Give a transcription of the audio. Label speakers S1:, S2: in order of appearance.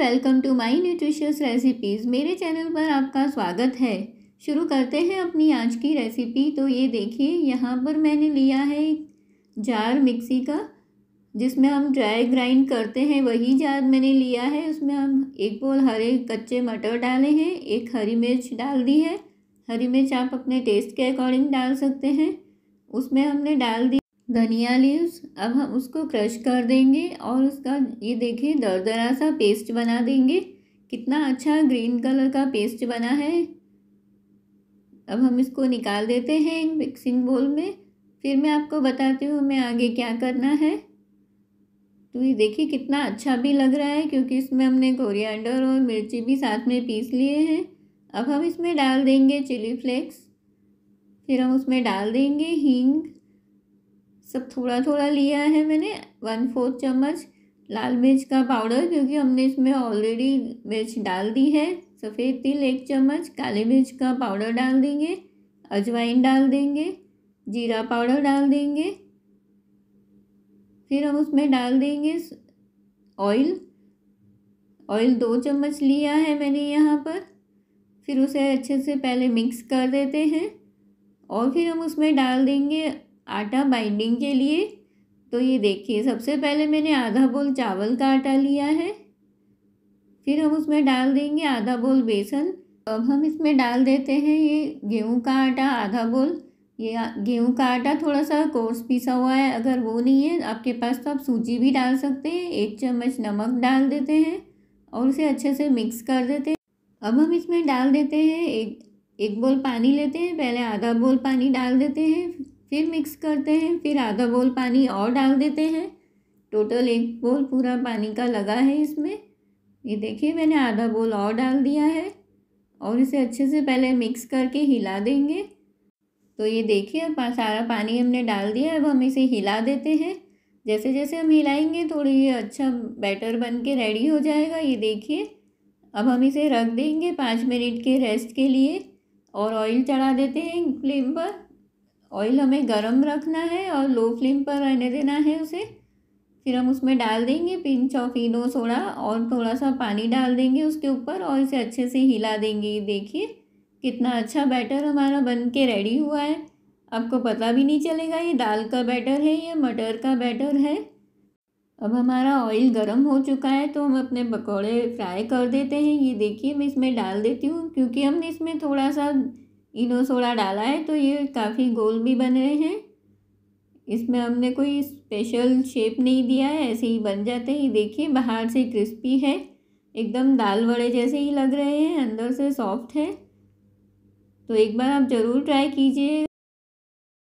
S1: welcome to my nutritious recipes मेरे channel पर आपका स्वागत है शुरू करते हैं अपनी आज की रेसिपी तो ये देखिए यहाँ पर मैंने लिया है जार मिक्सी का जिसमें हम ड्राई ग्राइंड करते हैं वही जार मैंने लिया है उसमें हम एक बोल हरे कच्चे मटर डाले हैं एक हरी मिर्च डाल दी है हरी मिर्च आप अपने टेस्ट के अकॉर्डिंग डाल सकते हैं उसमें हमने डाल दी धनिया लीव्स अब हम उसको क्रश कर देंगे और उसका ये देखिए दरदरा सा पेस्ट बना देंगे कितना अच्छा ग्रीन कलर का पेस्ट बना है अब हम इसको निकाल देते हैं मिक्सिंग बोल में फिर मैं आपको बताती हूँ हमें आगे क्या करना है तो ये देखिए कितना अच्छा भी लग रहा है क्योंकि इसमें हमने कोरिएंडर और मिर्ची भी साथ में पीस लिए हैं अब हम इसमें डाल देंगे चिली फ्लेक्स फिर हम उसमें डाल देंगे हींग सब थोड़ा थोड़ा लिया है मैंने वन फोर्थ चम्मच लाल मिर्च का पाउडर क्योंकि हमने इसमें ऑलरेडी मिर्च डाल दी है सफ़ेद तिल एक चम्मच काली मिर्च का पाउडर डाल देंगे अजवाइन डाल देंगे जीरा पाउडर डाल देंगे फिर हम उसमें डाल देंगे ऑयल ऑयल दो चम्मच लिया है मैंने यहाँ पर फिर उसे अच्छे से पहले मिक्स कर देते हैं और फिर हम उसमें डाल देंगे आटा बाइंडिंग के लिए तो ये देखिए सबसे पहले मैंने आधा बोल चावल का आटा लिया है फिर हम उसमें डाल देंगे आधा बोल बेसन अब हम इसमें डाल देते हैं ये गेहूं का आटा आधा बोल ये गेहूं का आटा थोड़ा सा कोर्स पीसा हुआ है अगर वो नहीं है आपके पास तो आप सूजी भी डाल सकते हैं एक चम्मच नमक डाल देते हैं और उसे अच्छे से मिक्स कर देते हैं अब हम इसमें डाल देते हैं एक एक बोल पानी लेते हैं पहले आधा बोल पानी डाल देते हैं फिर मिक्स करते हैं फिर आधा बोल पानी और डाल देते हैं टोटल एक बोल पूरा पानी का लगा है इसमें ये देखिए मैंने आधा बोल और डाल दिया है और इसे अच्छे से पहले मिक्स करके हिला देंगे तो ये देखिए सारा पानी हमने डाल दिया अब हम इसे हिला देते हैं जैसे जैसे हम हिलाएंगे थोड़ी ये अच्छा बैटर बन के रेडी हो जाएगा ये देखिए अब हम इसे रख देंगे पाँच मिनट के रेस्ट के लिए और ऑयल चढ़ा देते हैं फ्लेम पर ऑयल हमें गर्म रखना है और लो फ्लेम पर रहने देना है उसे फिर हम उसमें डाल देंगे पिंच ऑफ इनो सोडा और थोड़ा सा पानी डाल देंगे उसके ऊपर और इसे अच्छे से हिला देंगे देखिए कितना अच्छा बैटर हमारा बन के रेडी हुआ है आपको पता भी नहीं चलेगा ये दाल का बैटर है या मटर का बैटर है अब हमारा ऑयल गर्म हो चुका है तो हम अपने पकौड़े फ्राई कर देते हैं ये देखिए मैं इसमें डाल देती हूँ क्योंकि हमने इसमें थोड़ा सा इनो सोडा डाला है तो ये काफ़ी गोल भी बन रहे हैं इसमें हमने कोई स्पेशल शेप नहीं दिया है ऐसे ही बन जाते हैं देखिए बाहर से क्रिस्पी है एकदम दाल वड़े जैसे ही लग रहे हैं अंदर से सॉफ्ट है तो एक बार आप ज़रूर ट्राई कीजिए